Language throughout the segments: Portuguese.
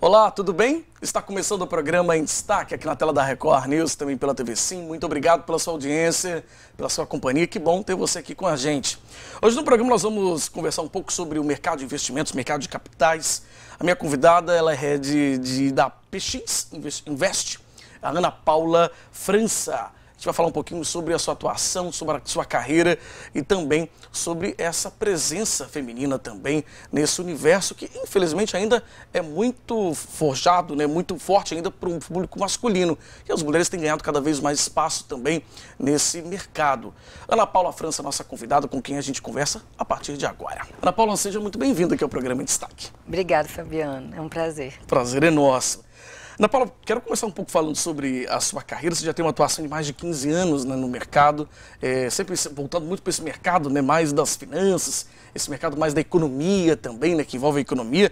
Olá, tudo bem? Está começando o programa em destaque aqui na tela da Record News, também pela TV Sim. Muito obrigado pela sua audiência, pela sua companhia. Que bom ter você aqui com a gente. Hoje no programa nós vamos conversar um pouco sobre o mercado de investimentos, mercado de capitais. A minha convidada ela é de, de da PX Invest, a Ana Paula França. A gente vai falar um pouquinho sobre a sua atuação, sobre a sua carreira e também sobre essa presença feminina também nesse universo que, infelizmente, ainda é muito forjado, né, muito forte ainda para um público masculino. E as mulheres têm ganhado cada vez mais espaço também nesse mercado. Ana Paula França, nossa convidada, com quem a gente conversa a partir de agora. Ana Paula, seja muito bem-vinda aqui ao programa em Destaque. Obrigada, Fabiano. É um prazer. Prazer é nosso. Ana Paula, quero começar um pouco falando sobre a sua carreira. Você já tem uma atuação de mais de 15 anos né, no mercado, é, sempre voltando muito para esse mercado né, mais das finanças, esse mercado mais da economia também, né, que envolve a economia.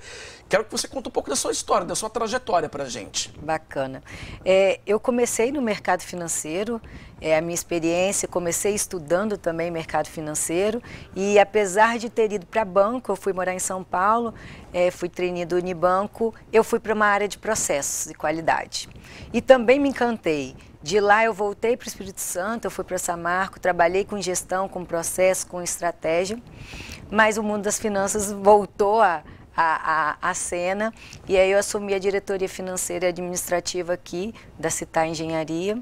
Quero que você conte um pouco da sua história, da sua trajetória para a gente. Bacana. É, eu comecei no mercado financeiro, é a minha experiência, comecei estudando também mercado financeiro e apesar de ter ido para banco, eu fui morar em São Paulo, é, fui treinado no Unibanco, eu fui para uma área de processos e qualidade. E também me encantei. De lá eu voltei para o Espírito Santo, eu fui para Marco, trabalhei com gestão, com processo, com estratégia, mas o mundo das finanças voltou a a, a, a, cena e aí eu assumi a diretoria financeira e administrativa aqui da Citar Engenharia.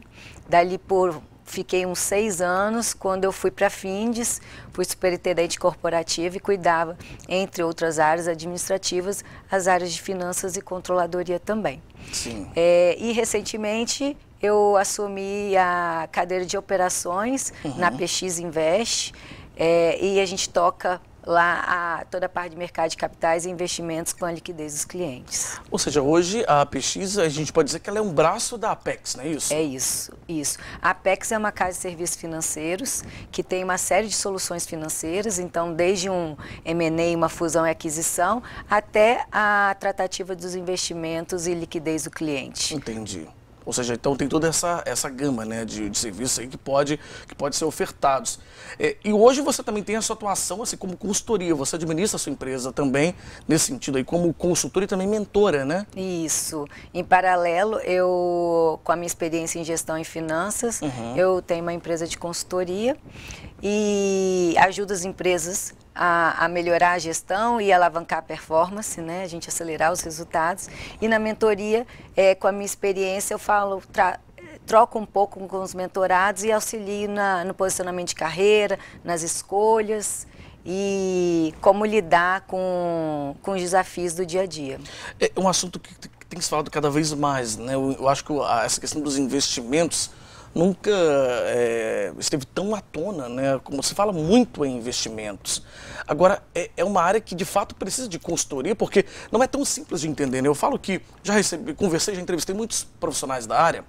Dali por fiquei uns seis anos quando eu fui para Findes, fui superintendente corporativo e cuidava, entre outras áreas administrativas, as áreas de finanças e controladoria também. Sim. É, e recentemente eu assumi a cadeira de operações uhum. na PX Invest é, e a gente toca lá a, toda a parte de mercado de capitais e investimentos com a liquidez dos clientes. Ou seja, hoje a PX, a gente pode dizer que ela é um braço da Apex, não é isso? É isso, isso. A Apex é uma casa de serviços financeiros que tem uma série de soluções financeiras, então desde um M&A, uma fusão e aquisição, até a tratativa dos investimentos e liquidez do cliente. Entendi. Ou seja, então tem toda essa, essa gama né, de, de serviços aí que pode, que pode ser ofertados. É, e hoje você também tem a sua atuação assim, como consultoria, você administra a sua empresa também nesse sentido aí, como consultora e também mentora, né? Isso. Em paralelo, eu, com a minha experiência em gestão e finanças, uhum. eu tenho uma empresa de consultoria e ajudo as empresas a, a, melhorar a gestão e alavancar a performance, né? a gente acelerar os resultados. E na mentoria, é, com a minha experiência, eu falo, troco um pouco com os mentorados e auxilio na, no posicionamento de carreira, nas escolhas e como lidar com, com os desafios do dia a dia. É, é um assunto que tem se falado cada vez mais. Né? Eu, eu acho que essa questão dos investimentos nunca é, esteve tão à tona, né? Como se fala muito em investimentos. Agora, é, é, uma área que de fato precisa de consultoria, porque não é tão simples de entender. Né? Eu falo que já recebi, conversei, já entrevistei muitos profissionais da área,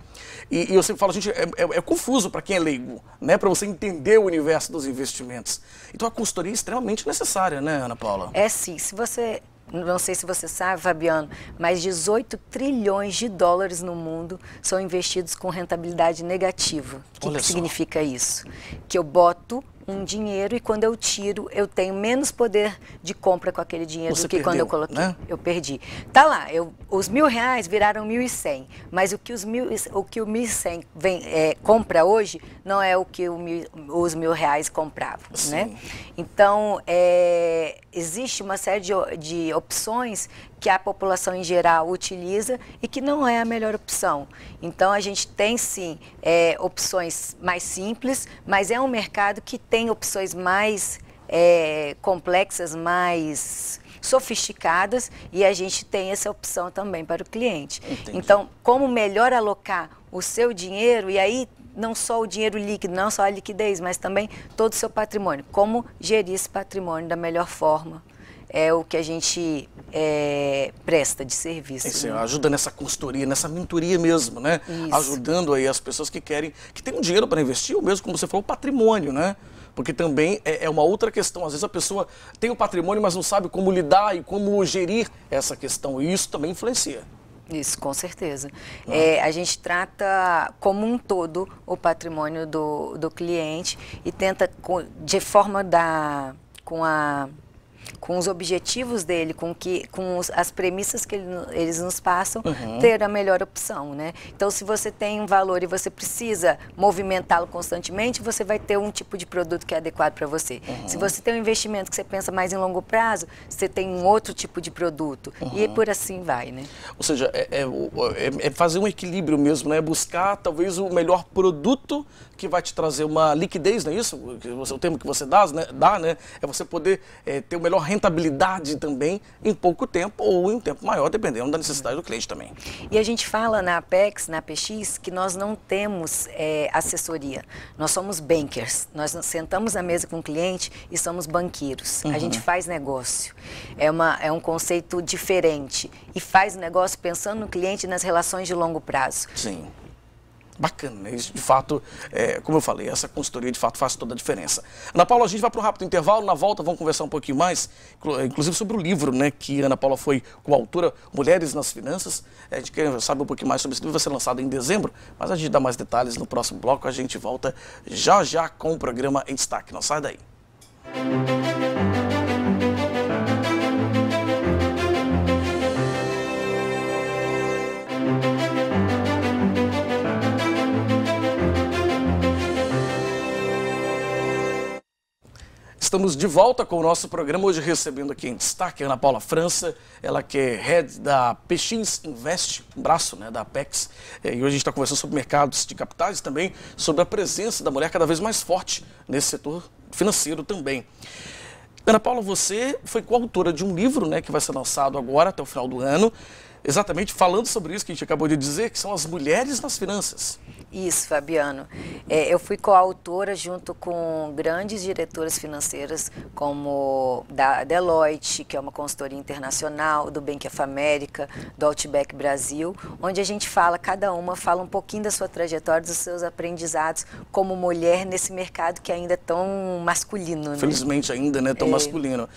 e, e eu sempre falo, gente, é, é, é confuso para quem é leigo, né? Para você entender o universo dos investimentos. Então a consultoria é extremamente necessária, né, Ana Paula? É sim. Se você não sei se você sabe, Fabiano, mas 18 trilhões de dólares no mundo são investidos com rentabilidade negativa. O que, que significa isso? Que eu boto um dinheiro e quando eu tiro, eu tenho menos poder de compra com aquele dinheiro Você do que perdeu, quando eu coloquei. Né? Eu perdi. Tá lá, eu, os mil reais viraram mil e cem, mas o que, os mil, o, que o mil e cem vem, é, compra hoje não é o que o mil, os mil reais compravam, né? Sim. né? Então, é, existe uma série de, de opções que a população em geral utiliza e que não é a melhor opção. Então a gente tem sim é, opções mais simples, mas é um mercado que tem opções mais é, complexas, mais sofisticadas e a gente tem essa opção também para o cliente. Entendi. Então, como melhor alocar o seu dinheiro e aí não só o dinheiro líquido, não só a liquidez, mas também todo o seu patrimônio. Como gerir esse patrimônio da melhor forma é o que a gente é, presta de serviço. Isso, né? ajuda nessa consultoria, nessa mentoria mesmo, né? Isso. Ajudando aí as pessoas que querem, que têm um dinheiro para investir, ou mesmo, como você falou, patrimônio, né? Porque também é, é uma outra questão. Às vezes a pessoa tem o patrimônio, mas não sabe como lidar e como gerir essa questão. E isso também influencia. Isso, com certeza. Ah. É, a gente trata como um todo o patrimônio do, do cliente e tenta, de forma da, com a com os objetivos dele, com, que, com os, as premissas que ele, eles nos passam, uhum. ter a melhor opção, né? Então, se você tem um valor e você precisa movimentá-lo constantemente, você vai ter um tipo de produto que é adequado para você. Uhum. Se você tem um investimento que você pensa mais em longo prazo, você tem um outro tipo de produto uhum. e por assim vai, né? Ou seja, é, é, é, é fazer um equilíbrio mesmo, né? Buscar talvez o melhor produto que vai te trazer uma liquidez, não é isso? O termo que você dá, né? Dá, né? É você poder é, ter uma melhor rentabilidade também em pouco tempo ou em um tempo maior, dependendo da necessidade do cliente também. E a gente fala na Apex, na PX, que nós não temos é, assessoria. Nós somos bankers. Nós sentamos na mesa com o cliente e somos banqueiros. Uhum. A gente uhum. faz negócio. É, uma, é um conceito diferente. E faz negócio pensando no cliente nas relações de longo prazo. Sim bacana, né? Isso, de fato, é, como eu falei, essa consultoria de fato faz toda a diferença. Ana Paula, a gente vai para um rápido intervalo, na volta vamos conversar um pouquinho mais, inclusive sobre o livro, né, que Ana Paula foi coautora, Mulheres nas Finanças. A gente quer saber um pouquinho mais sobre esse livro, vai ser lançado em dezembro, mas a gente dá mais detalhes no próximo bloco, a gente volta já já com o programa em destaque. Não sai daí. Música Estamos de volta com o nosso programa, hoje recebendo aqui em destaque a Ana Paula França, ela que é head da Peixins Invest, um braço né, da Apex, é, e hoje a gente está conversando sobre mercados de capitais e também sobre a presença da mulher cada vez mais forte nesse setor financeiro também. Ana Paula, você foi coautora de um livro né, que vai ser lançado agora até o final do ano, exatamente falando sobre isso que a gente acabou de dizer, que são as mulheres nas finanças. Isso, Fabiano. É, eu fui coautora junto com grandes diretoras financeiras, como da Deloitte, que é uma consultoria internacional, do Bank of America, do Outback Brasil, onde a gente fala, cada uma fala um pouquinho da sua trajetória, dos seus aprendizados como mulher nesse mercado que ainda é tão masculino. Né? Felizmente ainda, né? Tão é. masculino.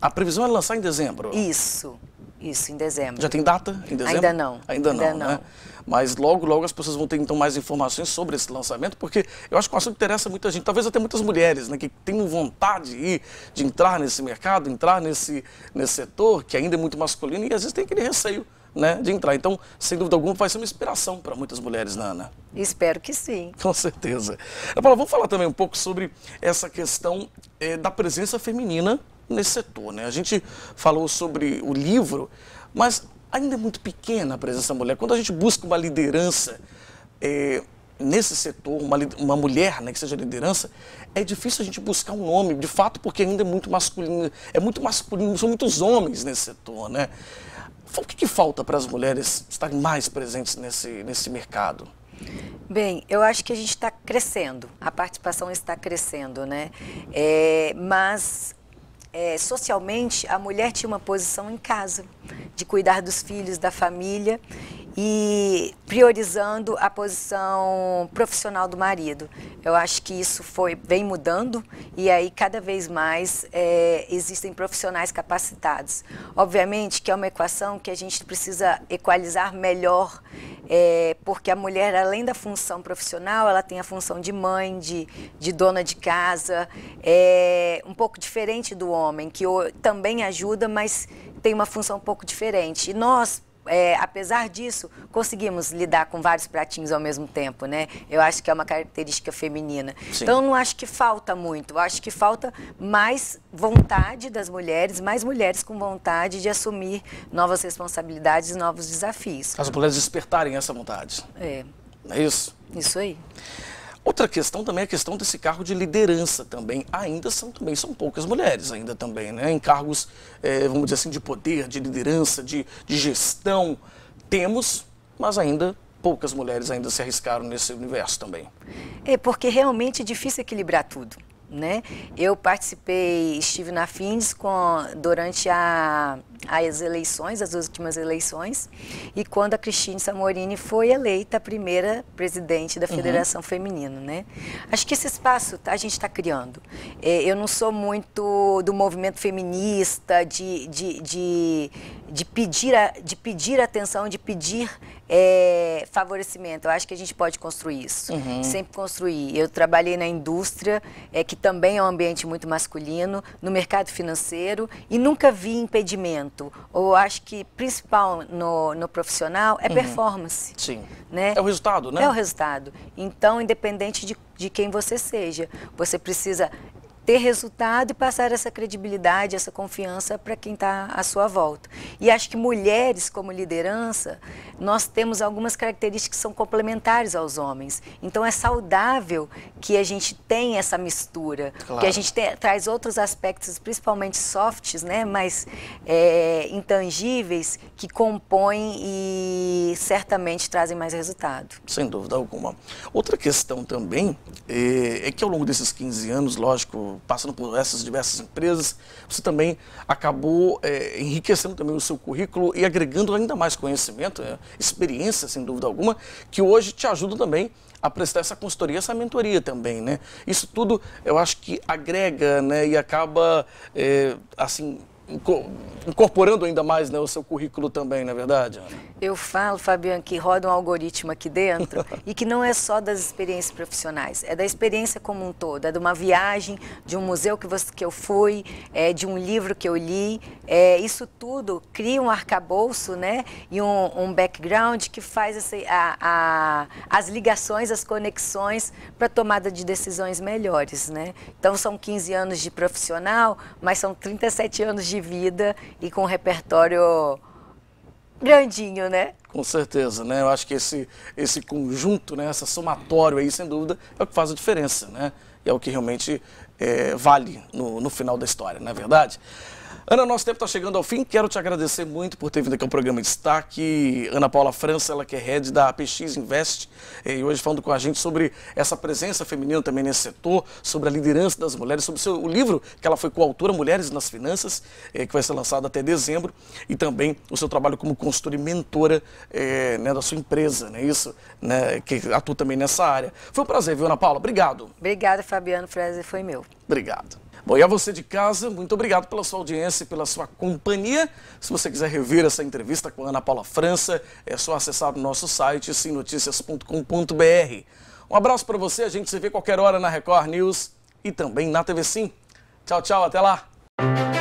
A previsão é lançar em dezembro. Isso. Isso, em dezembro. Já tem data em dezembro? Ainda não. Ainda, ainda né? não, né? Mas logo, logo as pessoas vão ter então mais informações sobre esse lançamento, porque eu acho que o assunto interessa muita gente, talvez até muitas mulheres, né, que têm vontade de, ir, de entrar nesse mercado, entrar nesse, nesse setor, que ainda é muito masculino, e às vezes tem aquele receio né, de entrar. Então, sem dúvida alguma, vai ser uma inspiração para muitas mulheres, Nana. Né, Espero que sim. Com certeza. Paula, vamos falar também um pouco sobre essa questão é, da presença feminina nesse setor. Né? A gente falou sobre o livro, mas ainda é muito pequena a presença da mulher. Quando a gente busca uma liderança é, nesse setor, uma, uma mulher né, que seja liderança, é difícil a gente buscar um nome, de fato, porque ainda é muito masculino. É muito masculino, são muitos homens nesse setor. Né? O que, que falta para as mulheres estarem mais presentes nesse, nesse mercado? Bem, eu acho que a gente está crescendo, a participação está crescendo, né? É, mas é, socialmente, a mulher tinha uma posição em casa, de cuidar dos filhos, da família, e priorizando a posição profissional do marido. Eu acho que isso foi vem mudando e aí cada vez mais é, existem profissionais capacitados. Obviamente que é uma equação que a gente precisa equalizar melhor, é, porque a mulher além da função profissional, ela tem a função de mãe, de, de dona de casa, é um pouco diferente do homem que também ajuda, mas tem uma função um pouco diferente. E nós é, apesar disso, conseguimos lidar com vários pratinhos ao mesmo tempo, né? Eu acho que é uma característica feminina. Sim. Então, não acho que falta muito. acho que falta mais vontade das mulheres, mais mulheres com vontade de assumir novas responsabilidades, novos desafios. As mulheres despertarem essa vontade. É. É isso? Isso aí. Outra questão também é a questão desse cargo de liderança também. Ainda são também são poucas mulheres ainda também, né? Em cargos, é, vamos dizer assim, de poder, de liderança, de, de gestão. Temos, mas ainda poucas mulheres ainda se arriscaram nesse universo também. É porque realmente é difícil equilibrar tudo, né? Eu participei, estive na FINDS com, durante a as eleições, as últimas eleições, e quando a Cristine Samorini foi eleita a primeira presidente da uhum. Federação uhum. Feminina, né? Acho que esse espaço tá, a gente está criando. É, eu não sou muito do movimento feminista, de, de, de, de pedir, a, de pedir atenção, de pedir é, favorecimento. Eu acho que a gente pode construir isso, uhum. sempre construir. Eu trabalhei na indústria, é, que também é um ambiente muito masculino, no mercado financeiro, e nunca vi impedimento talento, ou acho que principal no, no profissional é uhum. performance. Sim. Né? É o resultado, né? É o resultado. Então, independente de, de quem você seja, você precisa ter resultado e passar essa credibilidade, essa confiança para quem está à sua volta. E acho que mulheres, como liderança, nós temos algumas características que são complementares aos homens. Então é saudável que a gente tenha essa mistura, claro. que a gente traz outros aspectos, principalmente softs, né, mas é, intangíveis, que compõem e certamente trazem mais resultado. Sem dúvida alguma. Outra questão também é, é que ao longo desses 15 anos, lógico, passando por essas diversas empresas, você também acabou é, enriquecendo também o seu currículo e agregando ainda mais conhecimento, é, experiência, sem dúvida alguma, que hoje te ajuda também a prestar essa consultoria, essa mentoria também, né? Isso tudo eu acho que agrega, né? E acaba, é, assim, incorporando ainda mais né, o seu currículo também, na é verdade? Ana? Eu falo, Fabiano, que roda um algoritmo aqui dentro e que não é só das experiências profissionais, é da experiência como um todo, é de uma viagem, de um museu que, você, que eu fui, é de um livro que eu li, é, isso tudo cria um arcabouço né, e um, um background que faz a, a, as ligações, as conexões para tomada de decisões melhores. Né? Então são 15 anos de profissional, mas são 37 anos de vida e com um repertório grandinho, né? Com certeza, né? Eu acho que esse, esse conjunto, né, essa somatório aí, sem dúvida, é o que faz a diferença, né? E é o que realmente é, vale no, no final da história, não é verdade? Ana, nosso tempo está chegando ao fim. Quero te agradecer muito por ter vindo aqui ao programa Destaque. Ana Paula França, ela que é head da APX Invest, eh, e hoje falando com a gente sobre essa presença feminina também nesse setor, sobre a liderança das mulheres, sobre o, seu, o livro que ela foi coautora, Mulheres nas Finanças, eh, que vai ser lançado até dezembro, e também o seu trabalho como consultora e mentora eh, né, da sua empresa, né, isso, né, que atua também nessa área. Foi um prazer, viu, Ana Paula? Obrigado. Obrigada, Fabiano Freze, foi meu. Obrigado. Bom, e a você de casa, muito obrigado pela sua audiência e pela sua companhia. Se você quiser rever essa entrevista com a Ana Paula França, é só acessar o nosso site simnoticias.com.br. Um abraço para você, a gente se vê qualquer hora na Record News e também na TV Sim. Tchau, tchau, até lá!